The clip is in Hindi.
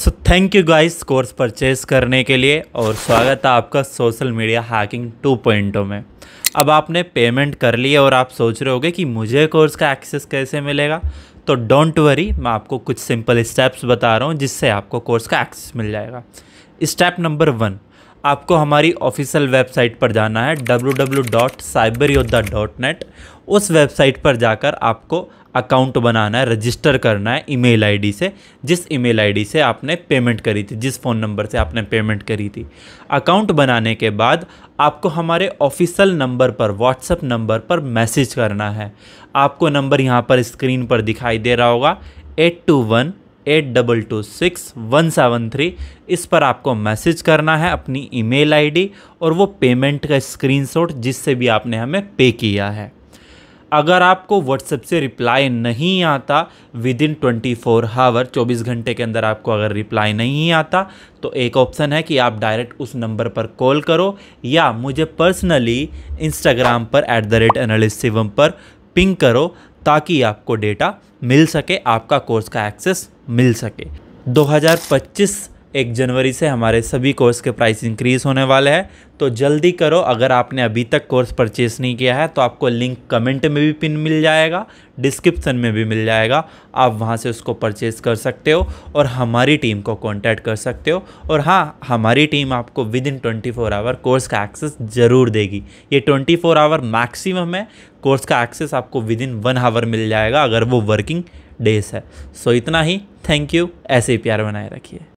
so thank you guys course purchase करने के लिए और स्वागत है आपका social media hacking two point o में अब आपने पेमेंट कर लिया और आप सोच रहे होगे कि मुझे कोर्स का एक्सेस कैसे मिलेगा तो डोंट वरी मैं आपको कुछ सिंपल स्टेप्स बता रहा हूँ जिससे आपको कोर्स का एक्सेस मिल जाएगा स्टेप नंबर वन आपको हमारी ऑफिशियल वेबसाइट पर जाना है डब्ल्यू उस वेबसाइट पर जाकर आपको अकाउंट बनाना है रजिस्टर करना है ईमेल आईडी से जिस ईमेल आईडी से आपने पेमेंट करी थी जिस फ़ोन नंबर से आपने पेमेंट करी थी अकाउंट बनाने के बाद आपको हमारे ऑफिशियल नंबर पर व्हाट्सअप नंबर पर मैसेज करना है आपको नंबर यहाँ पर स्क्रीन पर दिखाई दे रहा होगा eight two one eight double two six one seven three इस पर आपको मैसेज करना है अपनी ईमेल आईडी और वो पेमेंट का स्क्रीनशॉट जिससे भी आपने हमें पे किया है अगर आपको व्हाट्सएप से रिप्लाई नहीं आता within twenty four hour चौबीस घंटे के अंदर आपको अगर रिप्लाई नहीं आता तो एक ऑप्शन है कि आप डायरेक्ट उस नंबर पर कॉल करो या मुझे पर्सनली इंस्टाग्राम पर at the rate analyst Shivam पर पिंग करो ताकि आपको डेटा मिल सके आपका कोर्स का एक्सेस मिल सके 2025 एक जनवरी से हमारे सभी कोर्स के प्राइस इंक्रीज़ होने वाले हैं तो जल्दी करो अगर आपने अभी तक कोर्स परचेस नहीं किया है तो आपको लिंक कमेंट में भी पिन मिल जाएगा डिस्क्रिप्शन में भी मिल जाएगा आप वहाँ से उसको परचेस कर सकते हो और हमारी टीम को कॉन्टैक्ट कर सकते हो और हाँ हमारी टीम आपको within twenty four hour course का एक्सेस ज़रूर देगी ये ट्वेंटी फोर आवर मैक्सिमम है कोर्स का एक्सेस आपको विद इन वन आवर मिल जाएगा अगर वो वर्किंग डेज है सो so, इतना ही थैंक यू ऐसे ही प्यार बनाए रखिए